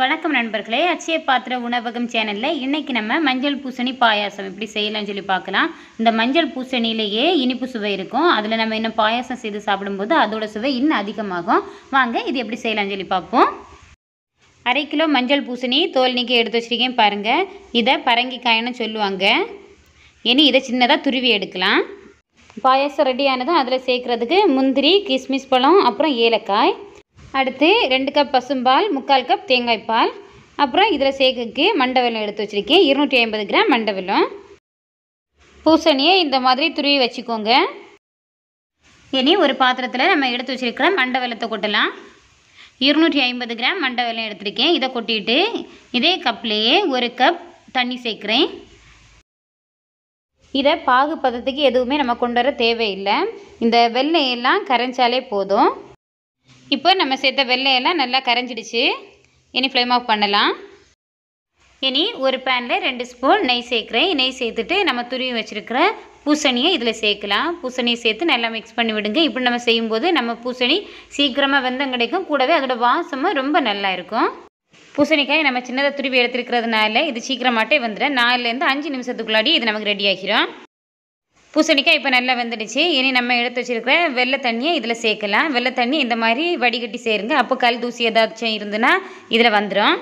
வணக்கம் நண்பர்களே அச்சய பாத்திர உணவகம் சேனலில் இன்றைக்கி நம்ம மஞ்சள் பூசணி பாயாசம் எப்படி செய்யலாம்னு சொல்லி பார்க்கலாம் இந்த மஞ்சள் பூசணியிலேயே இனிப்பு சுவை இருக்கும் அதில் நம்ம இன்னும் பாயாசம் செய்து சாப்பிடும்போது அதோட சுவை இன்னும் அதிகமாகும் வாங்க இது எப்படி செய்யலாம்னு சொல்லி பார்ப்போம் அரை கிலோ மஞ்சள் பூசணி தோல் நீக்கி எடுத்து வச்சுருக்கேன் பாருங்கள் இதை பரங்கிக்காயின்னு சொல்லுவாங்க இனி இதை சின்னதாக துருவி எடுக்கலாம் பாயாசம் ரெடியானதும் அதில் சேர்க்குறதுக்கு முந்திரி கிஸ்மிஸ் பழம் அப்புறம் ஏலக்காய் அடுத்து ரெண்டு கப் பசும்பால் முக்கால் கப் தேங்காய் பால் அப்புறம் இதில் சேகுக்கு மண்டவெல்லம் எடுத்து வச்சுருக்கேன் இருநூற்றி ஐம்பது கிராம் மண்டவெல்லம் பூசணியை இந்த மாதிரி துருவி வச்சுக்கோங்க இனி ஒரு பாத்திரத்தில் நம்ம எடுத்து வச்சுருக்கிற மண்டை கொட்டலாம் இருநூற்றி ஐம்பது கிராம் மண்டை எடுத்துருக்கேன் இதை கொட்டிட்டு இதே கப்லேயே ஒரு கப் தண்ணி சேர்க்குறேன் இதை பாகு பதத்துக்கு எதுவுமே நம்ம கொண்டு வர தேவையில்லை இந்த வெள்ளையெல்லாம் எல்லாம் கரைஞ்சாலே போதும் இப்போ நம்ம சேர்த்த வெள்ளையெல்லாம் நல்லா கரைஞ்சிடுச்சு இனி ஃப்ளேம் ஆஃப் பண்ணலாம் இனி ஒரு பேனில் ரெண்டு ஸ்பூன் நெய் சேர்க்குறேன் நெய் சேர்த்துட்டு நம்ம துருவி வச்சுருக்கிற பூசணியை இதில் சேர்க்கலாம் பூசணியை சேர்த்து நல்லா மிக்ஸ் பண்ணி விடுங்க இப்படி நம்ம செய்யும்போது நம்ம பூசணி சீக்கிரமாக வெந்தம் கிடைக்கும் கூடவே அதோட வாசமும் ரொம்ப நல்லா இருக்கும் பூசணிக்காய் நம்ம சின்னதாக துருவி எடுத்துருக்கிறதுனால இது சீக்கிரமாட்டே வந்துடும் நாலுலேருந்து அஞ்சு நிமிஷத்துக்குள்ளாடி இது நமக்கு ரெடி ஆகிரும் பூசணிக்காய் இப்போ நல்லா வந்துடுச்சு இனி நம்ம எடுத்து வச்சுருக்கிற வெள்ளை தண்ணியை இதில் சேர்க்கலாம் வெள்ளை தண்ணி இந்த மாதிரி வடிகட்டி சேருங்க அப்போ கல் தூசி ஏதாச்சும் இருந்துன்னா இதில் வந்துடும்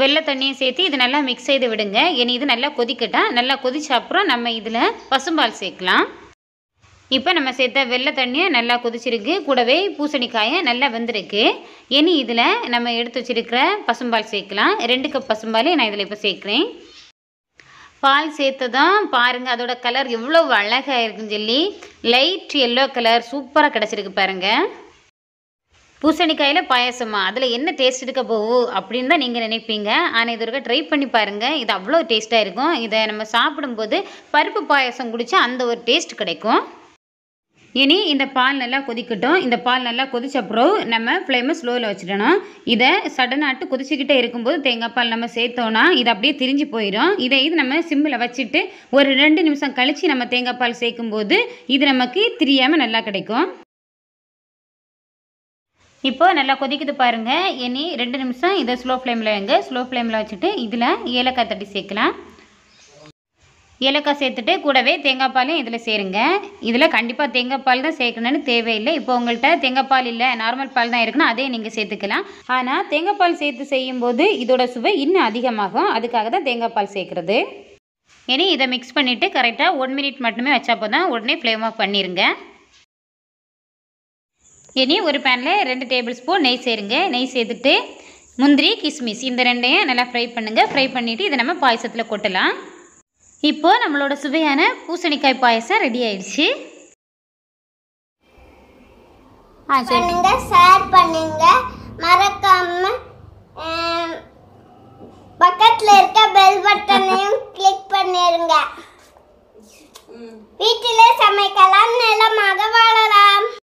வெள்ளை தண்ணியை சேர்த்து இது நல்லா மிக்ஸ் செய்து விடுங்க இனி இது நல்லா கொதிக்கட்டா நல்லா கொதிச்ச அப்புறம் நம்ம இதில் பசும்பால் சேர்க்கலாம் இப்போ நம்ம சேர்த்த வெள்ளை தண்ணியை நல்லா கொதிச்சிருக்கு கூடவே பூசணிக்காயை நல்லா வெந்திருக்கு இனி இதில் நம்ம எடுத்து வச்சுருக்கிற பசும்பால் சேர்க்கலாம் ரெண்டு கப் பசும்பாலே நான் இதில் இப்போ சேர்க்குறேன் பால் சேர்த்து தான் பாருங்கள் அதோட கலர் எவ்வளோ அழகாக இருக்குன்னு சொல்லி லைட் எல்லோ கலர் சூப்பராக கிடச்சிருக்கு பாருங்கள் பூசணிக்காயில் பாயசமா அதில் என்ன டேஸ்ட் இருக்க போகும் அப்படின்னு தான் நீங்கள் நினைப்பீங்க ஆனால் இது வரைக்கும் ட்ரை பண்ணி பாருங்கள் இது அவ்வளோ டேஸ்ட்டாக இருக்கும் இதை நம்ம சாப்பிடும்போது பருப்பு பாயசம் குடித்தா அந்த ஒரு டேஸ்ட் கிடைக்கும் இனி இந்த பால் நல்லா கொதிக்கட்டும் இந்த பால் நல்லா கொதிச்ச அப்புறம் நம்ம ஃப்ளேமை ஸ்லோவில் வச்சிடணும் இதை சடனாட்டு கொதிச்சுக்கிட்டே இருக்கும்போது தேங்காய் பால் நம்ம சேர்த்தோன்னா இது அப்படியே திரிஞ்சு போயிடும் இதை இது நம்ம சிம்மில் வச்சுட்டு ஒரு ரெண்டு நிமிஷம் கழித்து நம்ம தேங்காய் பால் சேர்க்கும்போது இது நமக்கு திரியாமல் நல்லா கிடைக்கும் இப்போ நல்லா கொதிக்குது பாருங்கள் இனி ரெண்டு நிமிஷம் இதை ஸ்லோ ஃப்ளேமில் வைங்க ஸ்லோ ஃப்ளேமில் வச்சுட்டு இதில் ஏலக்காய் தட்டி சேர்க்கலாம் ஏலக்காய் சேர்த்துட்டு கூடவே தேங்காய் பாலையும் இதில் சேருங்க இதில் கண்டிப்பாக தேங்காய் பால் தான் சேர்க்கணும்னு தேவையில்லை இப்போ உங்கள்கிட்ட தேங்காய் பால் இல்லை நார்மல் பால் தான் இருக்குன்னா அதையும் நீங்கள் சேர்த்துக்கலாம் ஆனால் தேங்காய் பால் சேர்த்து செய்யும்போது இதோட சுவை இன்னும் அதிகமாகும் அதுக்காக தான் தேங்காய் பால் சேர்க்குறது இனி இதை மிக்ஸ் பண்ணிவிட்டு கரெக்டாக ஒன் மினிட் மட்டுமே வச்சாப்போ தான் உடனே ஃப்ளேம் ஆஃப் பண்ணிடுங்க இனி ஒரு பேனில் ரெண்டு டேபிள் ஸ்பூன் நெய் சேருங்க நெய் சேர்த்துட்டு முந்திரி கிஸ்மிஸ் இந்த ரெண்டையும் நல்லா ஃப்ரை பண்ணுங்கள் ஃப்ரை பண்ணிவிட்டு இதை நம்ம பாயசத்தில் கொட்டலாம் இப்போது நம்மளோட சுவையான பூசணிக்காய் பாயசம் ரெடி ஆயிடுச்சு ஷேர் பண்ணுங்க மறக்காம பக்கத்தில் இருக்க பெல் பட்டனையும் கிளிக் பண்ணிருங்க வீட்டிலே சமைக்கலாம் நிலமாக வாழலாம்